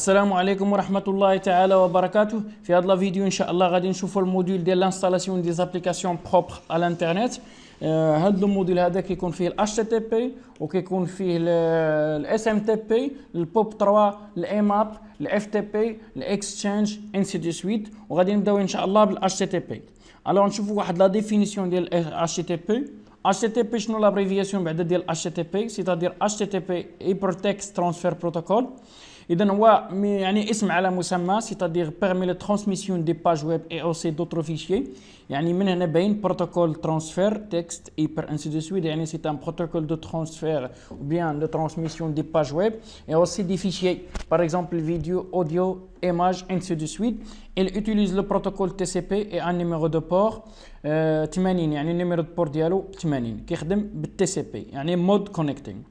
السلام عليكم ورحمة الله تعالى وبركاته في هذا الفيديو إن شاء الله غادي نشوفوا الموديول ديال لانستالاسيون دي زابليكاسيون بروبر على الانترنت آه هاد الموديول هذا كيكون فيه ال بي وكيكون فيه ال بي البوب 3 الايماب تي بي الاكستشينج انسي دي سويت وغادي نبداو ان شاء الله بال بي الوغ نشوفوا واحد لا ديفينيسيون ديال تي بي شنو لابريفياسيون بعدا ديال اش تي بي سيتادير هايبر تكست ترانسفير بروتوكول إذا un nom à la moussama, c'est-à-dire permet la transmission des pages web et aussi d'autres fichiers Il y a un protocole transfert, texte, hyper ainsi de suite c'est un protocole de transfert ou bien de transmission des pages web et aussi des fichiers par exemple vidéo, audio, images ainsi de suite il utilise le protocole TCP et un numéro de port qui est un numéro de port ديالو 80 كيخدم بالتي سي mode connecting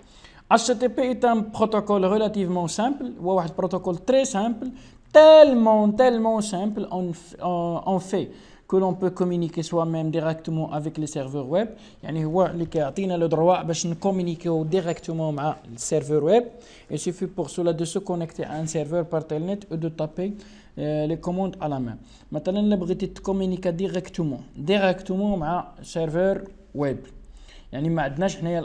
HTTP est un protocole relativement simple, ou un protocole très simple, tellement, tellement simple en, fait que l'on peut communiquer soi-même directement avec les serveurs web. يعني droit باش directement مع serveur web. Il suffit pour cela de se connecter à un serveur par telnet ou de taper euh, les commandes à la main. Maintenant, le بغيتي communiquer directement directement le serveur web. يعني ما عندناش حنايا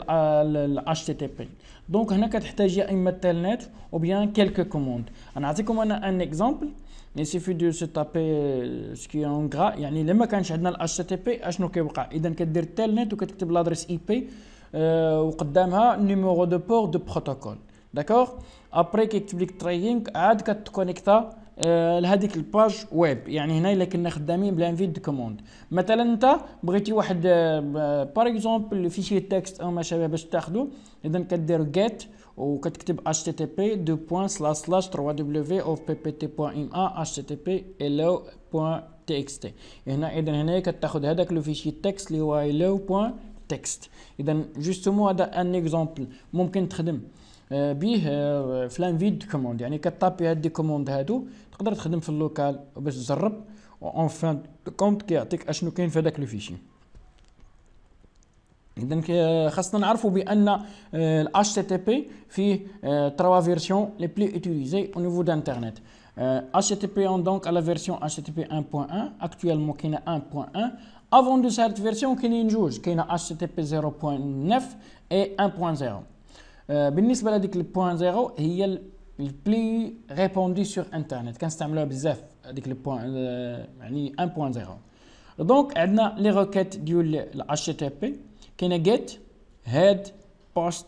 HTTP. دونك هنا كتحتاج يا اما التالنت او بيان كيلكو كوموند نعطيكم انا ان اكزامبل يسيفي دو سي تابي سكي اون غرا يعني لما كانش عندنا اتش تي بي اشنو كيوقع اذا كدير التالنت وكتكتب لادريس اي بي euh, وقدامها نيميرو دو بور دو بروتوكول داكور ابري كيكتب لك تريينغ عاد كتكونيكتا آه، لهذيك الباج ويب يعني هنا الا كنا خدامين بلانفيد دو كوموند مثلا انت بغيتي واحد بار اكزومبل فيشي تكست او ما شابه باش تاخذو اذا كدير جيت وكتكتب http تي اكس تي هنا اذا هنا كتاخذ هذاك لو فيشي تكست اللي هو hello.txt اذا جوستومون هذا ان اكزومبل ممكن تخدم به آه، آه، فلان فيد كوموند يعني كطابي هاد دي كوموند هادو تقدر تخدم في اللوكال باش تجرب اون فان كونت كيعطيك اشنو كاين في هذاك لو فيشي اذا آه، خاصنا نعرفوا بان الاش تي تي بي فيه تروا فيرسيون لي بلي اوتيليزي او نيفو دانترنت HTTP دونك على فيرسيون اتش تي HTTP 1.1 actuellement كاينه 1.1 avant de cette version كاينين جوج كاينه اتش تي بي HTTP 0.9 و 1.0 آه، بالنسبه لهذيك البوان زيرو هي البلي ريبوندي سور انترنت كنستعملوها بزاف هذيك البوان آه، يعني 1.0 دونك عندنا لي روكيت ديال الاتش تي بي كاينه جيت هيد بوست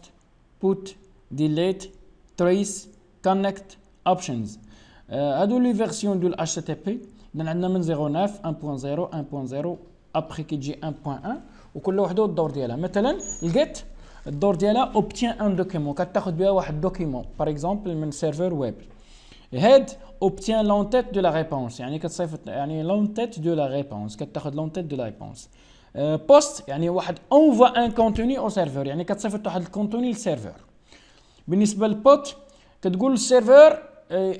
بوت ديليت تريس كونكت اوبشنز هادو لي فيرسيون ديال الاتش تي بي اذا عندنا من 09 1.0 1.0 ابخي كيجي 1.1 وكل وحده الدور ديالها مثلا الجيت الدور ديالها اوبتيان ان دوكيمون كتاخذ بها واحد دوكيمون باغ اكزومبل من سيرفر ويب هاد اوبتيان لون تيت دو لا ريبونس يعني كتصيفط يعني لون تيت دو لا ريبونس كتاخذ لون تيت دو لا ريبونس بوست يعني واحد اونفا ان كونتوني او سيرفر يعني كتصيفط واحد الكونتوني للسيرفور بالنسبه للبوت كتقول للسيرفور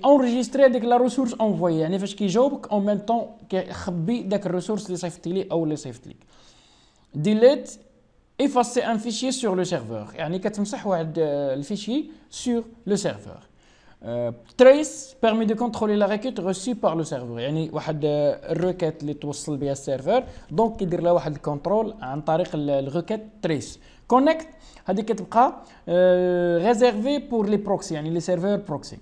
اونريجيستري هذيك لا ريسورس اونفوي يعني فاش كيجاوبك اون ميم طون كيخبي داك الريسورس اللي صيفط ليه او اللي صيفط ليك ديليت effacer un fichier sur le serveur يعني كتمسح واحد آه، الفيشي sur le serveur euh, trace permet de contrôler la requête reçue par le serveur يعني واحد آه، الروكيت اللي توصل بها السيرفر دونك كيدير لها واحد الكونترول عن طريق الروكيت trace connect هذه كتبقى ريزيرفي بور لي بروكسي يعني لي سيرفور بروكسي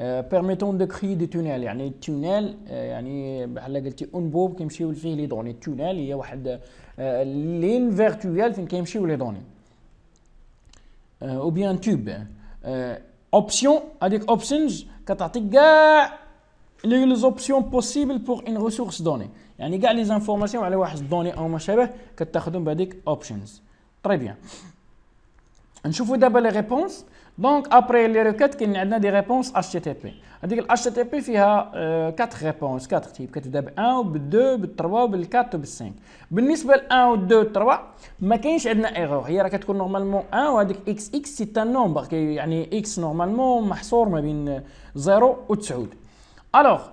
بيرميتون دو كري دي تونيل يعني التونيل آه، يعني بحال قلتي انبوب كيمشيو فيه لي دوني التونيل هي واحد آه، لين فيرتويال فين كيمشيو لي دوني او بيان توب اوبسيون هذيك اوبشنز كتعطيك كاع لي زوبسيون بوسيبل بور ان ريسورس دوني يعني كاع لي زانفورماسيون على واحد الدوني او ما شابه كتاخذهم بهذيك اوبشنز تري بيان نشوفوا دابا لي ريبونس دونك ابري لي ريكات كاين عندنا دي ريبونس اتش تي تي بي هذيك الاتش تي تي بي فيها 4 ريبونس 4 تيب كتبدا ب 1 وب 2 وب 3 وب 4 وب 5 بالنسبه ل 1 و 2 و 3 ما كاينش عندنا ايغور هي راه كتكون نورمالمون 1 وهذيك اكس اكس سي تان نومبر يعني اكس نورمالمون محصور ما بين 0 euh, و 9 الوغ euh,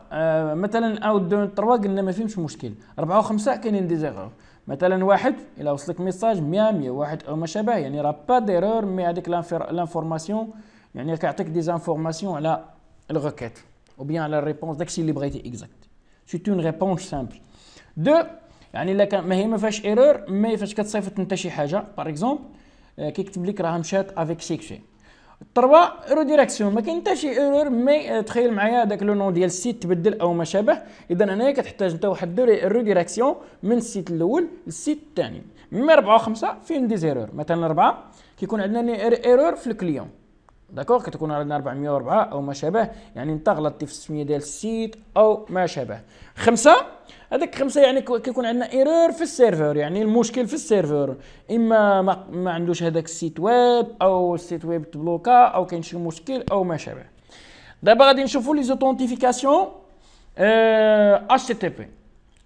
مثلا 1 و 2 و 3 قلنا ما فيهمش مشكل 4 و 5 كاينين دي زيغور مثلا واحد الى وصلك ميساج 100 101 او ما شابه يعني راه با ديرور مي هذيك لانفورماسيون يعني كيعطيك دي زانفورماسيون على الغوكيت او بيان على الريبونس داكشي اللي بغيتي اكزاكت سيت اون ريبونس سامبل دو يعني الا كان ما هي ما فيهاش ايرور مي فاش كتصيفط انت شي حاجه باغ اكزومبل آه، كيكتب لك راها مشات افيك سيكسي طروا ايرو ديريكسيون ما كاين حتى شي ايرور آه، مي تخيل معايا داك لو نون ديال السيت تبدل او ما شابه اذا هنايا كتحتاج انت واحد ايرو ديريكسيون من السيت الاول للسيت الثاني مي 4 و5 فين دي زيرور مثلا 4 كيكون عندنا ايرور er-، في الكليون داكوغ كتكون عندنا 404 او ما شابه يعني انت غلطتي في السميه ديال السيت او ما شابه خمسه هذاك خمسه يعني كيكون عندنا ايرور في السيرفر يعني المشكل في السيرفر اما ما, ما عندوش هذاك السيت ويب او السيت ويب تبلوكا او كاين شي مشكل او ما شابه دابا غادي نشوفوا لي زوتونتيفيكاسيون اتش تي بي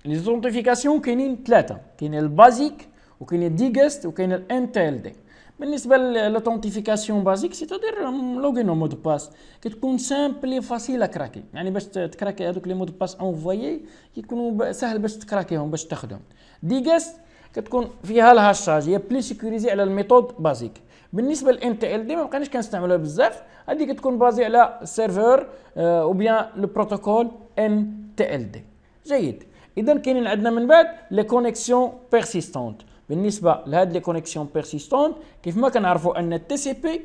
لي زوتونتيفيكاسيون كاينين ثلاثه كاين البازيك وكاين الديجست وكاين الانتيل ديك بالنسبه للاثنتيفيكاسيون بازيك سيتادير لوغين ومود باس كتكون سامبل فاسيل كراكي يعني باش تكراكي هذوك لي مود باس اونفويي يكونوا سهل باش تكراكيهم باش تاخذهم جاس كتكون فيها الهاشاج هي بلي سيكوريزي على الميثود بازيك بالنسبه للان تي ال دي ما بقيناش كنستعملوها بزاف هذه كتكون بازي على السيرفور او بيان لو بروتوكول ان تي ال دي جيد اذا كاينين عندنا من بعد لي كونيكسيون بيرسيستونت بالنسبه لهاد لي كونيكسيون بيرسيستون كيف ما كنعرفوا ان التي سي بي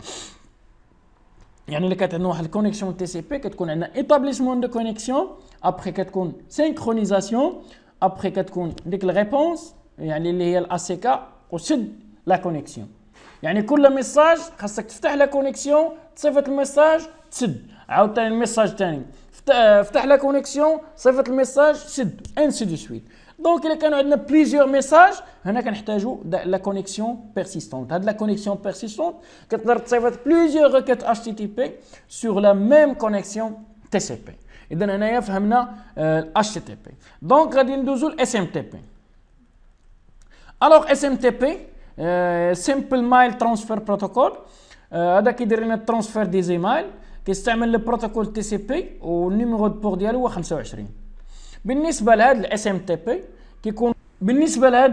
يعني اللي كانت عندنا واحد الكونيكسيون تي سي بي كتكون عندنا ايتابليسمون دو كونيكسيون ابخي كتكون سينكرونيزاسيون ابخي كتكون ديك الريبونس يعني اللي هي الاسيكا وسد لا كونيكسيون يعني كل ميساج خاصك تفتح لا كونيكسيون تصيفط الميساج تسد عاوتاني الميساج تاني آه، فتح لا كونيكسيون صيفط الميساج سد ان سي دو سويت Donc, il y a plusieurs messages, il y besoin toujours la connexion persistante. Il y a la connexion persistante, il y plusieurs requêtes HTTP sur la même connexion TCP. Et il y a HTTP. Euh, Donc, il y a SMTP. Alors, SMTP, euh, Simple Mail Transfer Protocol, euh, il y a le transfert d'emails qui s'appelle le protocole TCP au numéro de port dialogue 25. بالنسبه لهذا الاس ام تي بي كيكون بالنسبه لهذا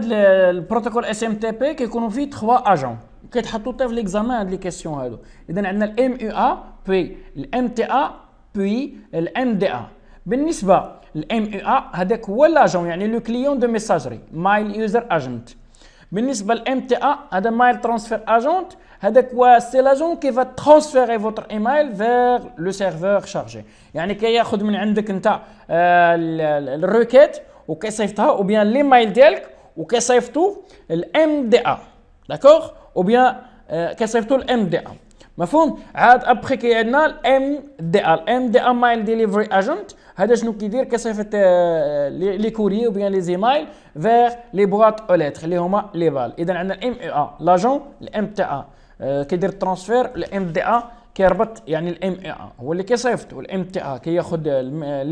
البروتوكول اس ام تي بي كيكونوا فيه 3 اجون كيتحطوا حتى في ليكزامان هاد لي كيسيون هادو اذا عندنا الام يو ا بي الام تي ا بي الام دي ا بالنسبه الام يو ا هذاك هو لاجون يعني لو كليون دو ميساجري مايل يوزر اجنت بالنسبه للام تي ا هذا مايل ترانسفير اجنت هذاك سي لاجون كي فا ترانسفيري فوتر ايميل فيغ لو سيرفور شارجي يعني كياخذ من عندك انت آه، الروكيت وكيصيفطها او بيان ليميل ديالك وكيصيفطوا الام دي ا داكوغ او بيان آه، كيصيفطوا الام دي ا مفهوم عاد ابخي كي عندنا الام دي ا الام دي ا مايل ديليفري اجنت هذا شنو كيدير كيصيفط آه، لي كوري او بيان لي زيمايل فيغ لي بواط او ليتر اللي هما لي فال اذا عندنا الام اي ا لاجون الام تي ا آه، كيدير الترانسفير الام دي ا كيربط يعني الام اي ا هو اللي كيصيفط والام تي ا كياخذ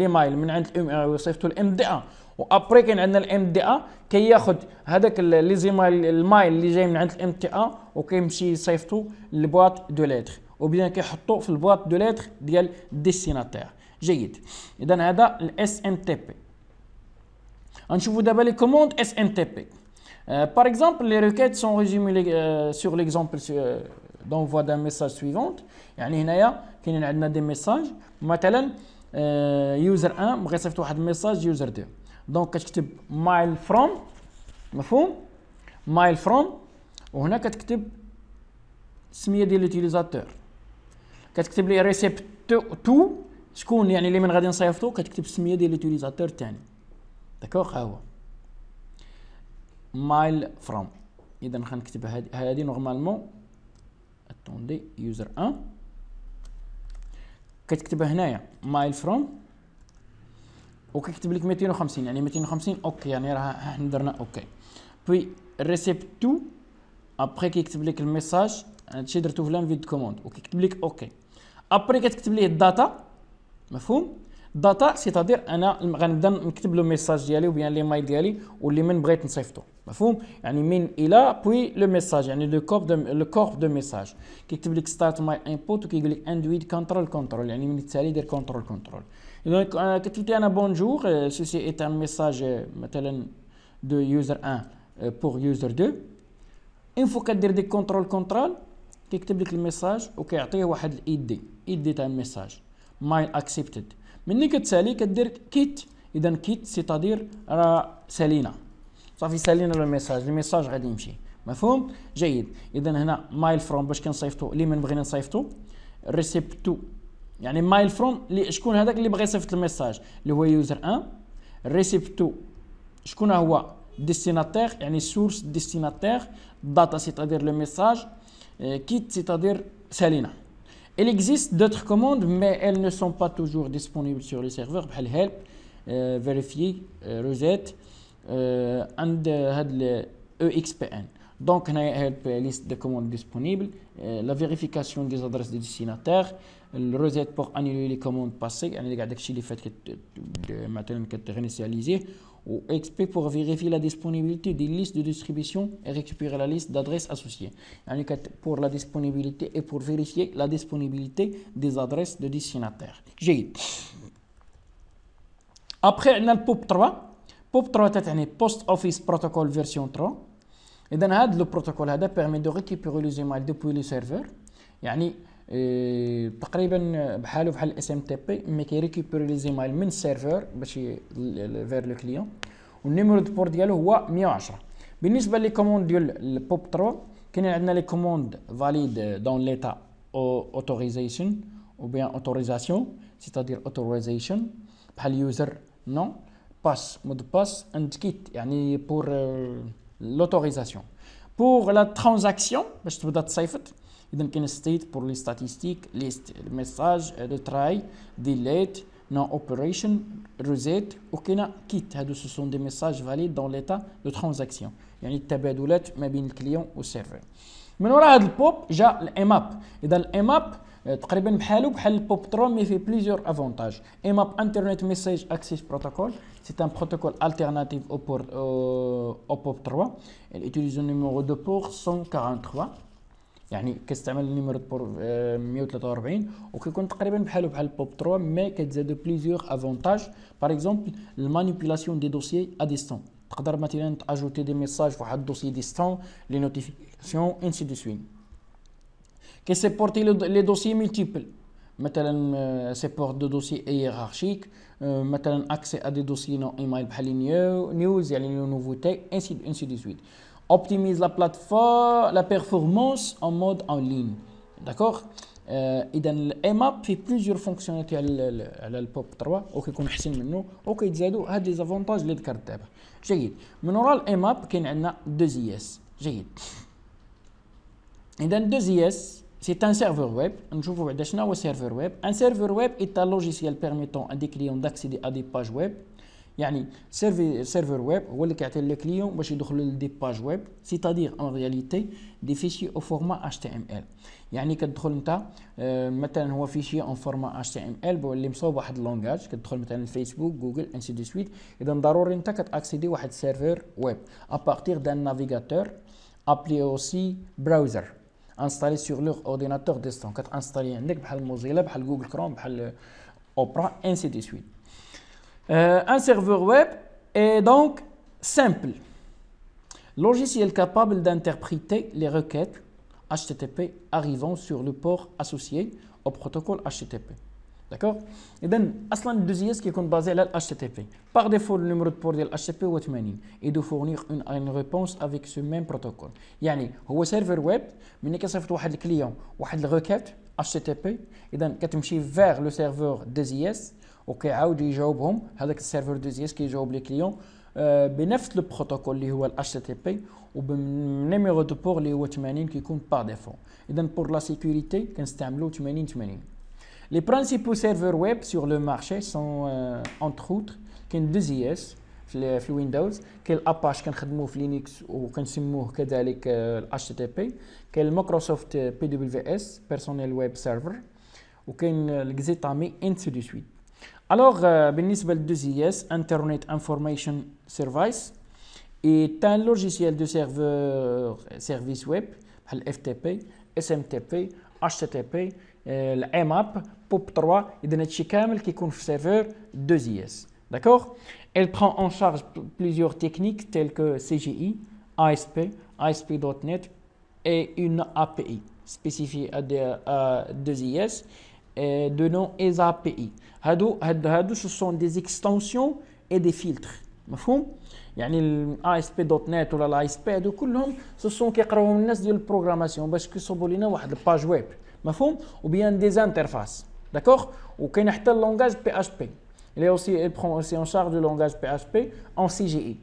مايل من عند الام اي ا ويصيفطو الام دي ا وابري كاين عندنا الام دي ا كياخذ هذاك لي زيمايل المايل اللي جاي من عند الام تي ا وكيمشي يصيفطو للبواط دو ليتر وبدينا كيحطو في البواط دو ليتر ديال الديستيناتير جيد اذا هذا الاس ام تي بي غنشوفو دابا لي كوموند اس ام تي بي par exemple, les requêtes sont résumées sur l'exemple d'envoi d'un message suivant. يعني هنايا a عندنا دي ميساج مثلا user 1 بغى يصيفط un message, user 2 Donc, كتكتب mile from مفهوم مايل فروم وهنا كتكتب السميه ديال لوتيليزاتور كتكتب لي ريسيبت تو شكون يعني اللي من غادي نصيفطو كتكتب ديال لوتيليزاتور الثاني داكوغ ها مايل فروم اذا غنكتب هذه نورمالمون اتوندي يوزر 1 كتكتبها هنايا مايل فروم وكيكتب لك 250 يعني 250 اوكي يعني راه حنا درنا اوكي بوي ريسيب تو ابري كيكتب لك الميساج هادشي درتو في لانفيد كوموند وكيكتب لك اوكي ابري كتكتب ليه الداتا مفهوم الداتا سيتادير انا غنبدا نكتب له الميساج ديالي وبيان لي مايل ديالي واللي من بغيت نصيفطو مفهوم يعني من الى بوي لو ميساج يعني لو كورب دو لو كورب دو ميساج كيكتب لك ستارت ماي انبوت وكيقول لك اندويد كنترول كنترول يعني من التالي دير كنترول كنترول دونك انا انا بونجور سوسي ايت ان ميساج مثلا دو يوزر 1 بور يوزر 2 ان فو كدير ديك كنترول كنترول كيكتب لك الميساج وكيعطيه واحد الاي دي اي دي تاع الميساج ماي اكسبتد ملي كتسالي كدير كيت اذا كيت سيتادير راه سالينا صافي سالينا لو ميساج الميساج غادي يمشي مفهوم جيد اذا هنا مايل فروم باش كنصيفطو لمن بغينا نصيفطو ريسيبتو يعني مايل فروم شكون هذاك اللي بغى يصيفط الميساج اللي هو يوزر 1 ريسيبتو شكون هو ديستيناتير يعني سورس ديستيناتير داتا سيتادير لو ميساج كيت سيتادير سالينا Il existe d'autres commandes, mais elles ne sont pas toujours disponibles sur les serveurs. Help, euh, vérifier, euh, reset, And hadl expn. Donc, la liste de commandes disponibles, euh, la vérification des adresses des destinataires, le reset pour annuler les commandes passées, annuler le garde est fait que ou exp pour vérifier la disponibilité des listes de distribution et récupérer la liste d'adresses associées. En pour la disponibilité et pour vérifier la disponibilité des adresses de destinataires. J'ai. Après, a le pop 3 بوب 3 تعني بوست اوفيس بروتوكول فيرسيون 3 اذا هذا لو بروتوكول هذا بيرمي دو ريكيبيري لي زيمايل دوبوي لو سيرفور يعني إيه تقريبا بحاله بحال الاس ام تي بي مي كيريكيبيري لي زيمايل من السيرفور باش فير لو كليون والنيميرو دو بور ديالو هو 110 بالنسبه لي كوموند ديال البوب 3 كاين عندنا لي كوموند فاليد دون ليتا او اوتوريزيشن او بيان اوتوريزاسيون سيتادير اوتوريزيشن بحال يوزر نو pass, mot de passe and kit, pour euh, l'autorisation. Pour la transaction, je te Il y a un state pour les statistiques, les messages euh, de try, delete, non operation, reset, ou kit. Ce sont des messages valides dans l'état de transaction. Il y a une table de lettres, mais bien le client ou le serveur. Maintenant, le pop, j'ai le map. Et dans le map, le pop 3 mais fait plusieurs avantages. Map Internet Message Access Protocol. C'est un protocole alternatif au POP3, euh, il utilise le numéro de port 143 qui est un numéro de port 143 ou qui compte pour le POP3 mais qui a plusieurs avantages par exemple la manipulation des dossiers à distance, on peut maintenant ajouter des messages à un dossier distant les notifications ainsi de suite. Qu'est-ce que les dossiers multiples Mettez-le dans de dossiers hiérarchiques, mettez accès à des dossiers dans email, news, nouveautés, ainsi de suite. Optimise la plateforme, la performance en mode en ligne. D'accord euh, Il y a plusieurs fonctionnalités à le POP3, qui sont des avantages dans le cadre d'AB. J'ai dit, Menoral M-AB qui a deux IS. J'ai dit, il y a deux IS. C'est un serveur Web, un serveur Web est un logiciel permettant à des clients d'accéder à des pages Web. cest un serveur Web des pages Web, c'est-à-dire, en réalité, des fichiers au format HTML. C'est-à-dire, si tu entres euh, un fichier en format HTML, par exemple, dans un langage, Facebook, Google, ainsi de suite. Il est donc nécessaire d'accéder à un serveur Web à partir d'un navigateur appelé aussi Browser installé sur leur ordinateur distant. Installer un عندك بحال Mozilla Google Chrome بحال euh, Opera ainsi de suite euh, un serveur web est donc simple logiciel capable d'interpréter les requêtes HTTP arrivant sur le port associé au protocole HTTP داكوغ اذا اصلا الدوزياس كيكون بازي على الاتش تي تي بي باغ ديفو النيمرو دو بور ديال الاتش تي بي هو 80 اي دو فورنيغ اون ان ريبونس افيك سو ميم بروتوكول يعني هو سيرفر ويب ملي كيصيفط واحد الكليون واحد الغوكات HTTP تي تي بي اذا كتمشي فيغ لو سيرفور دوزياس وكيعاود يجاوبهم هذاك السيرفور دوزياس كيجاوب لي كليون بنفس لو بروتوكول اللي هو الاتش تي بي وبالنيميرو دو بور اللي هو 80 كيكون باغ ديفو اذا بور لا سيكوريتي كنستعملو 80 80 Les principaux serveurs web sur le marché sont euh, entre autres 2IS, euh, Windows, Apache, Linux ou HTTP, euh, Microsoft PWS, Personnel Web Server, et ainsi de suite. Alors, ben, le 2 Internet Information Service, est un logiciel de service web, FTP, SMTP, HTTP, MAP, POP3, il y a un qui confirme le serveur 2IS. D'accord Elle prend en charge plusieurs techniques telles que CGI, ASP, ASP.NET et une API spécifique à 2IS, de nom et API. ce sont des extensions et des filtres. Il y l'ASP.NET ou l'ASP.NET, ce sont 80% de la programmation, parce que ce sont des pages web, ou bien des interfaces. D'accord Ou il y le langage PHP. Il prend aussi en charge le langage PHP en CGI.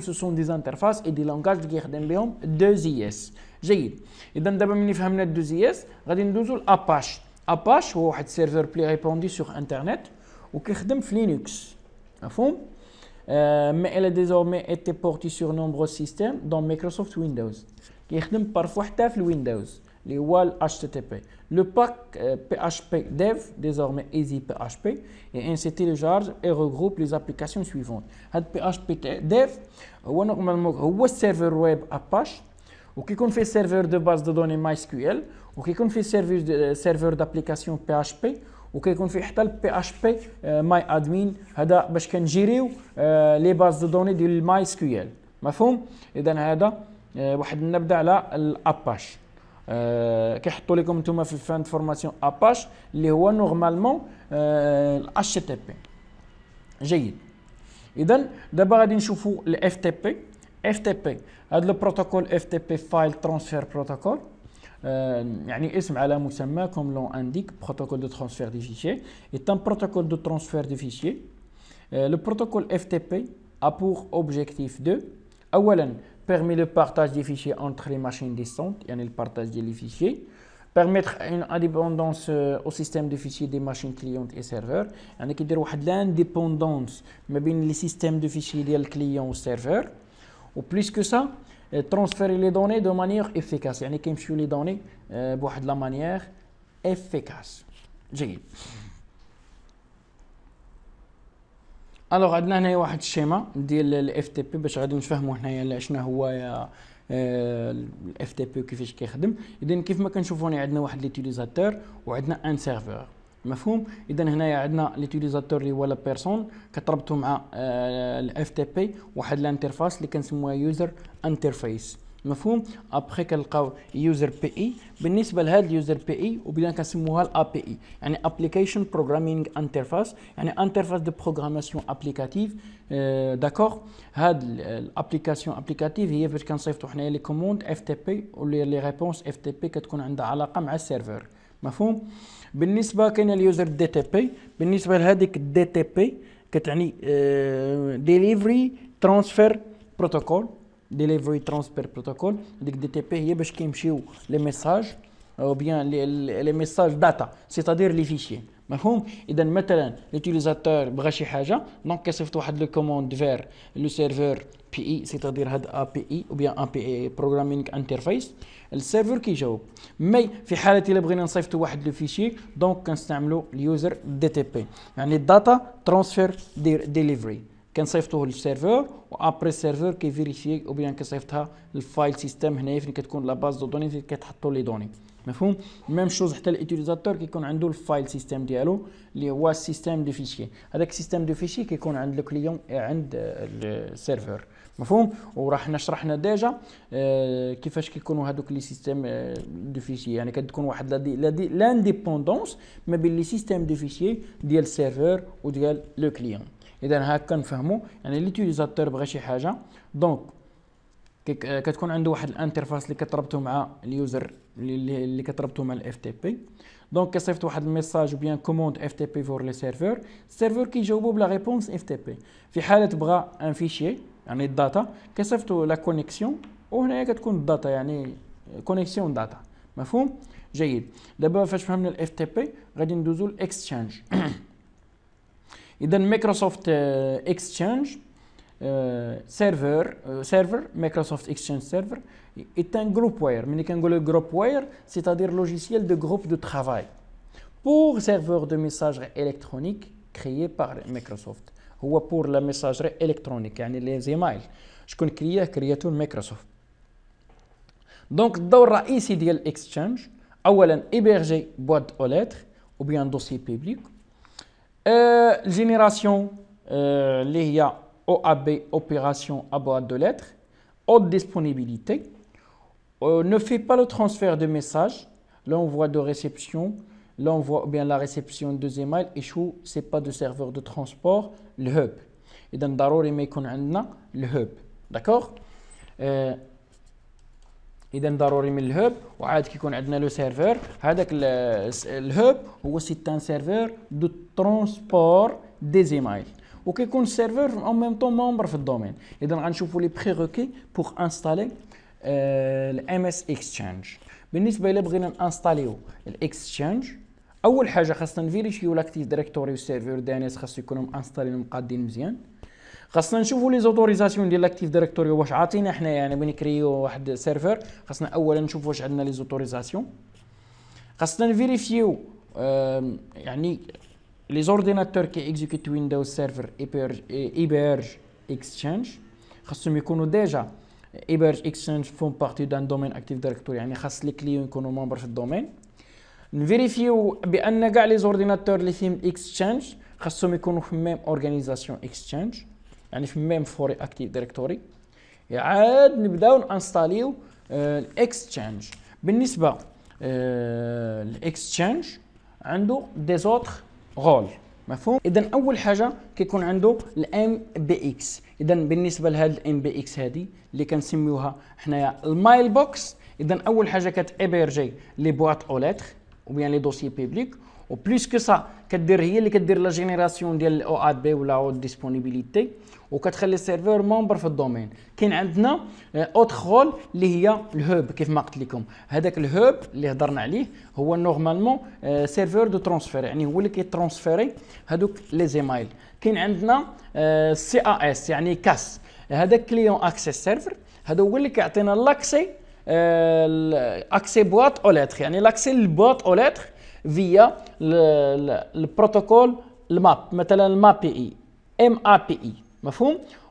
ce sont des interfaces et des langages qui ont deux IS. Et d'abord, nous avons deux IS. 2 avons deux IS. Nous Apache. Apache, qui est un serveur plus répandu sur Internet, et qui a été Linux. Euh, mais elle a désormais été portée sur de nombreux systèmes, dont Microsoft Windows. Qui a été parfois sur Windows. les walls HTTP. Le pack PHP euh, Dev, désormais Easy PHP, et ainsi télécharge et regroupe les applications suivantes. هاد PHP Dev هو نورمالمون هو السيرفر ويب اباش وكيكون فيه سيرفر دو باز دو دوني ماي اس كيو ال وكيكون فيه سيرفر سيرفر دابليكاسيون بي اش بي وكيكون فيه حتى البي اش بي ماي ادمين هذا باش كنجيريو لي باز دو دوني ديال ماي اس كيو ال مفهوم اذا هذا واحد النبذه على الاباش que vous as fait fin formation apache les voit normalement le http. Et d'abord, je le ftp. ftp c'est le protocole ftp file transfer protocol. Il euh, comme l'on protocole de transfert de est un protocole de transfert de fichiers. Euh, le protocole ftp a pour objectif de, permet le partage des fichiers entre les machines distantes, a le partage des fichiers, permettre une indépendance euh, au système de fichiers des machines clientes et serveurs, il y a l'indépendance mais les systèmes de fichiers des clients ou serveurs, ou plus que ça, euh, transférer les données de manière efficace, il يعني كيمشيو les données euh, de de la manière efficace. dit. الوغ عندنا هنايا واحد الشيما ديال الاف تي بي باش غادي نفهموا هنايا شنو هو آه، الاف تي بي كيفاش كيخدم اذا كيف ما كنشوفوا هنا عندنا واحد ليتيليزاتور وعندنا ان سيرفور مفهوم اذا هنايا عندنا ليتيليزاتور اللي هو لا بيرسون كتربطو مع الاف تي بي واحد الانترفاس اللي كنسموها يوزر انترفيس مفهوم ابخي كنلقاو يوزر بي اي بالنسبه لهذا اليوزر بي اي وبدنا كنسموها الا بي اي e. يعني ابليكيشن بروغرامينغ انترفاس يعني انترفاس دو بروغراماسيون ابليكاتيف داكوغ هاد الابليكاسيون ابليكاتيف هي فاش كنصيفطوا حنايا لي كوموند اف تي بي ولي لي ريبونس اف تي بي كتكون عندها علاقه مع السيرفر مفهوم بالنسبه كاين اليوزر دي تي بي بالنسبه لهذيك دي تي بي كتعني ديليفري ترانسفير بروتوكول ديليفري ترانسبير بروتوكول هذيك دي تي بي هي باش كيمشيو لي ميساج او بيان لي ميساج داتا سيتادير لي فيشي مفهوم اذا مثلا لوتيليزاتور بغى شي حاجه دونك كيصيفط واحد لو كوموند فير لو سيرفور بي اي سيتادير هاد ا بي اي او بيان ا بي اي بروغرامينغ انترفيس السيرفور كيجاوب مي في حاله الا بغينا نصيفطوا واحد لو فيشي دونك كنستعملوا اليوزر دي تي بي يعني داتا ترانسفير ديليفري كنصيفطوه للسيرفور وابري السيرفور كيفيريفي او بيان كيصيفطها للفايل سيستم هنايا فين كتكون لا باز دو دوني فين كتحطوا لي دوني مفهوم ميم شوز حتى الاتيليزاتور كيكون عنده الفايل سيستم ديالو اللي هو سيستم دو فيشي هذاك السيستم دو فيشي كيكون عند الكليون عند السيرفور مفهوم وراح نشرحنا شرحنا ديجا كيفاش كيكونوا هذوك لي سيستيم دو فيشي يعني كتكون واحد لانديبوندونس ما بين لي سيستيم دو فيشي ديال السيرفور وديال لو كليون اذا هاك كنفهموا يعني ليتيزاتور بغى شي حاجه دونك آه، كتكون عنده واحد الانترفاس اللي كتربطو مع اليوزر اللي, اللي كتربطو مع الاف تي بي دونك كيصيفط واحد الميساج بيان كوموند اف تي بي فور لي سيرفور السيرفور كيجاوبو بلا ريبونس اف تي بي في حاله بغى ان فيشي يعني الداتا كيصيفطو لا كونيكسيون وهنايا كتكون الداتا يعني كونيكسيون داتا مفهوم جيد دابا فاش فهمنا الاف تي بي غادي ندوزو الاكسشينج Microsoft eh, Exchange Microsoft eh, Exchange Server, Microsoft Exchange Server, est un groupware. wire group wire c'est-à-dire logiciel de groupe de travail pour serveur de messagerie électronique créé par Microsoft Ou pour la messagerie électronique يعني les emails شكون كرياه Microsoft. microsoft donc le l'exchange, Exchange, اكستشينج اولا héberger boîte aux lettres ou bien dossier public euh, génération y euh, OAB opération à boîte de lettres haute disponibilité euh, ne fait pas le transfert de messages, l'envoi de réception l'envoi ou bien la réception de mail échoue c'est pas de serveur de transport le hub et dans le hub d'accord اذا ضروري من الهوب وعاد كيكون عندنا لو سيرفور هذاك الهوب هو سيتان سيرفور دو ترونسبور دي زيمايل وكيكون السيرفور اون ميم طون مومبر في الدومين اذا غنشوفوا لي روكي بوغ انستالي الام اس اكستشينج بالنسبه الا بغينا نانستاليو الاكستشينج اول حاجه خاصنا نفيريشيو لاكتيف ديريكتوري والسيرفور دي ان اس خاصو يكونوا مانستالين مقادين مزيان خاصنا نشوفوا لي زوتوريزاسيون ديال لاكتيف ديريكتوري واش عاطينا حنا يعني بنكريو واحد سيرفر خاصنا اولا نشوف واش عندنا لي زوتوريزاسيون خاصنا نفيريفيو يعني لي زورديناتور كي اكزيكوت ويندوز سيرفر ايبرج ايبرج اكسشينج خاصهم يكونوا ديجا ايبرج اكسشينج فون بارتي دان دومين اكتيف ديريكتوري يعني خاص لي كليون يكونوا ممبر في الدومين نفيريفيو بان كاع لي زورديناتور اللي فيهم اكسشينج خاصهم يكونوا في ميم اورغانيزاسيون اكسشينج يعني في ميم فوري اكتيف دايركتوري عاد نبداو نانستاليو الاكستشانج آه، بالنسبه الاكستشينج عنده دي زوتر رول مفهوم اذا اول حاجه كيكون عنده الام بي اكس اذا بالنسبه لهذا الام بي اكس هذه اللي كنسميوها حنايا المايل بوكس اذا اول حاجه كتابيرجي لي بواط او لتر او لي دوسي بيبليك وبليس كو سا كدير هي اللي كدير لا جينيراسيون ديال الاو اد بي ولا او ديسپونيبيليتي وكتخلي السيرفور ممبر في الدومين كاين عندنا اوت خول اللي هي الهوب كيف ما قلت لكم هذاك الهوب اللي هضرنا عليه هو نورمالمون سيرفور دو ترانسفير يعني هو اللي كيترونسفيري هذوك لي زيمايل كاين عندنا سي ا اس يعني كاس هذاك كليون اكسس سيرفر هذا هو اللي كيعطينا لاكسي اكسي بواط او ليتر يعني لاكسي للبواط او لاتر via le, protocole le MAP, MAPI, MAPI,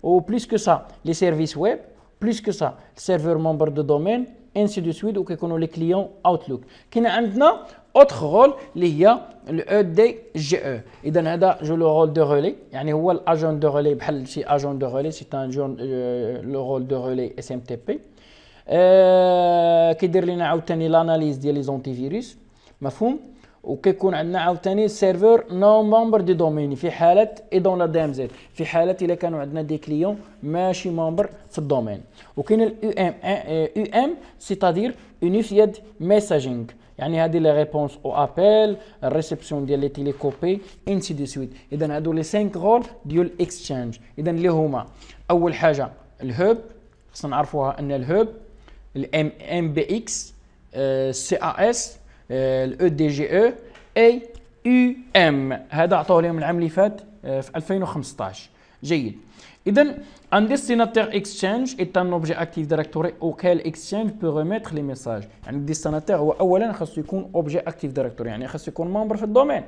Ou plus que ça, les services web, plus que ça, le serveur membre de domaine, ainsi de suite, ou que les clients Outlook. Qui a maintenant autre rôle, il y a le e e. Et dans le rôle de relais, يعني هو l'agent de relais, l'agent agent de relais, c'est un euh, le rôle de relais SMTP. Euh, qui لنا l'analyse des les antivirus, وكيكون عندنا عاوتاني سيرفور نون ممبر دي دوميني في حاله اي دون لا دي ام زد في حاله الا كانوا عندنا دي كليون ماشي ممبر في الدومين وكاين الاو ام يو ام سيتادير اونيفيد ميساجينغ يعني هذه لي ريبونس او ابل الريسبسيون ديال لي تيليكوبي انسي دي سويت اذا هادو لي 5 رول ديال اكستشينج اذا اللي هما اول حاجه الهوب خصنا نعرفوها ان الهوب الام ام بي اكس سي ا اس الاو دي جي او اي يو ام هذا عطوه لهم العام اللي فات آه، في 2015 جيد اذا ان destinataire اكسشينج est ان اوبجي اكتيف directory auquel اكسشينج بو ريميتر لي ميساج يعني destinataire هو اولا خاصو يكون اوبجي اكتيف ديريكتوري يعني خاصو يكون ممبر في الدومين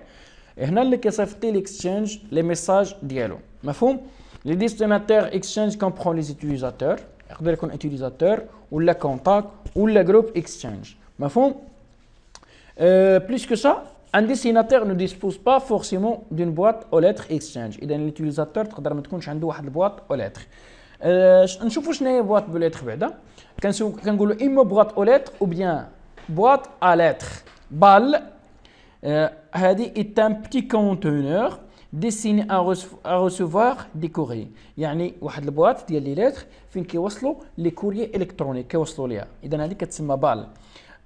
هنا اللي كيصيفط لي الاكسشينج لي ميساج ديالو مفهوم لي ديستيناتير اكسشينج كومبرون لي زوتيليزاتور يقدر يكون اتيليزاتور ولا كونتاكت ولا جروب اكسشينج مفهوم Euh, plus que ça, un dessinateur ne dispose pas forcément d'une boîte aux lettres Exchange. إذا l'utilisateur تقدر ما تكونش عنده واحد البواط aux lettres. أه نشوفوا شنو هي boîte aux lettres بعدا. كنقولوا إما boîte aux lettres ou bien boîte à lettres. Balle هذه est un petit conteneur destiné à recevoir des courriers يعني واحد البواط ديال لي لتر فين كيوصلوا لي كوريي الكترونيك كيوصلوا ليها اذا هذه كتسمى بال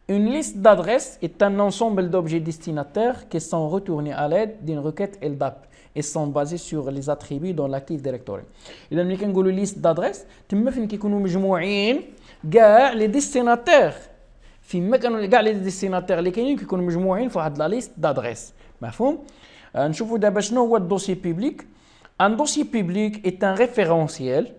Une liste d'adresses est un ensemble d'objets destinataires qui sont retournés à l'aide d'une requête LDAP et sont basés sur les attributs dans l'Active Directory. إذا ملي une liste d'adresses تما فين كيكونوا مجموعين كاع destinataires. ديستيناتير فيما كانوا une liste ديستيناتير اللي كاينين كيكونوا مجموعين في واحد la liste d'adresses مفهوم نشوفوا دابا شنو هو dossier public. Un dossier public est un référentiel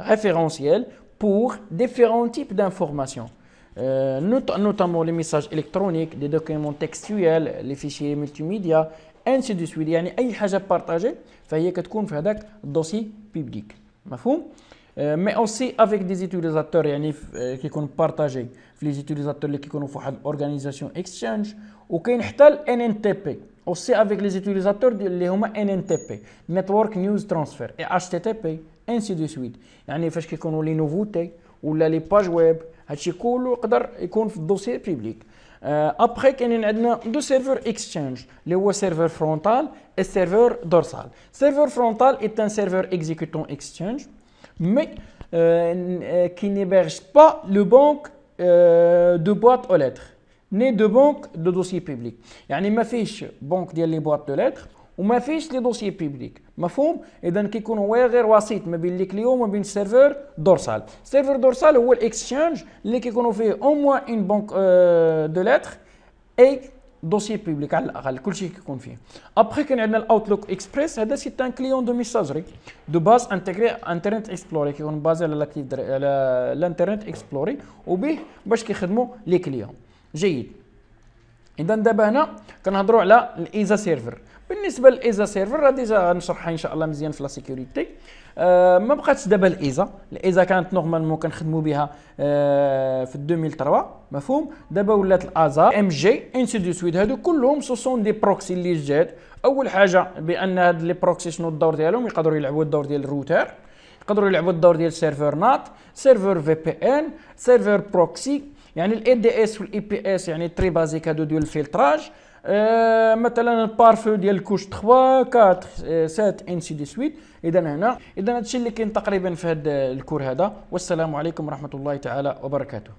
référentiel pour différents types d'informations euh, notamment les messages électroniques, les documents textuels, les fichiers multimédia, ainsi de suite. il y a des partagées, il y a un dossier public. Euh, mais aussi avec des utilisateurs euh, qui sont partagés, les utilisateurs qui sont dans l'organisation Exchange, ou qui sont NNTP. Aussi avec les utilisateurs de NNTP, Network News Transfer et HTTP, ainsi de suite. Il y a des nouveautés, ou les pages web. هادشي كله يقدر يكون في الدوسيير بيبليك ابخي آه، كاينين عندنا دو سيرفور اكسشينج اللي هو سيرفور فرونتال السيرفر دورسال سيرفور فرونتال ايت سيرفور سيرفر اكزيكوتون اكسشينج مي كي نيبرج با لو بانك دو بواط او لتر ني دو بانك دو دوسي بيبليك يعني ما فيش بانك ديال لي بواط دو لتر وما فيش لي دوسيي بيبليك مفهوم اذا كيكون هو غير وسيط ما بين لي كليون وما بين السيرفر دورسال السيرفر دورسال هو الاكسشينج اللي كيكونوا فيه او موان اون بونك دو لاتر اي دوسي بيبليك على الاقل كل شيء كيكون فيه ابخي كان عندنا الاوتلوك اكسبريس هذا سي ان كليون دو ميساجري دو باز انتغري انترنت اكسبلوري كيكون بازي على لاكتيف على الانترنت اكسبلوري وبه باش كيخدموا لي كليون جيد اذا دابا هنا كنهضروا على الايزا سيرفر بالنسبه للايزا سيرفر راه ديجا غنشرحها ان شاء الله مزيان في لا سيكوريتي آه ما بقاتش دابا الايزا الايزا كانت نورمالمون كنخدموا بها آه في 2003 مفهوم دابا ولات الازا ام جي انسي دو سويت هادو كلهم سوسون دي بروكسي اللي جات اول حاجه بان هاد لي بروكسي شنو الدور ديالهم يقدروا يلعبوا الدور ديال الروتر يقدروا يلعبوا الدور ديال سيرفر نات سيرفر في بي ان سيرفر بروكسي يعني الاي دي اس والاي بي e اس يعني تري بازيك هادو ديال الفلتراج آه، مثلا البارفو ديال الكوش 3 4 7 ان سي دي سويت اذا هنا اذا هذا الشيء اللي كاين تقريبا في هذا الكور هذا والسلام عليكم ورحمه الله تعالى وبركاته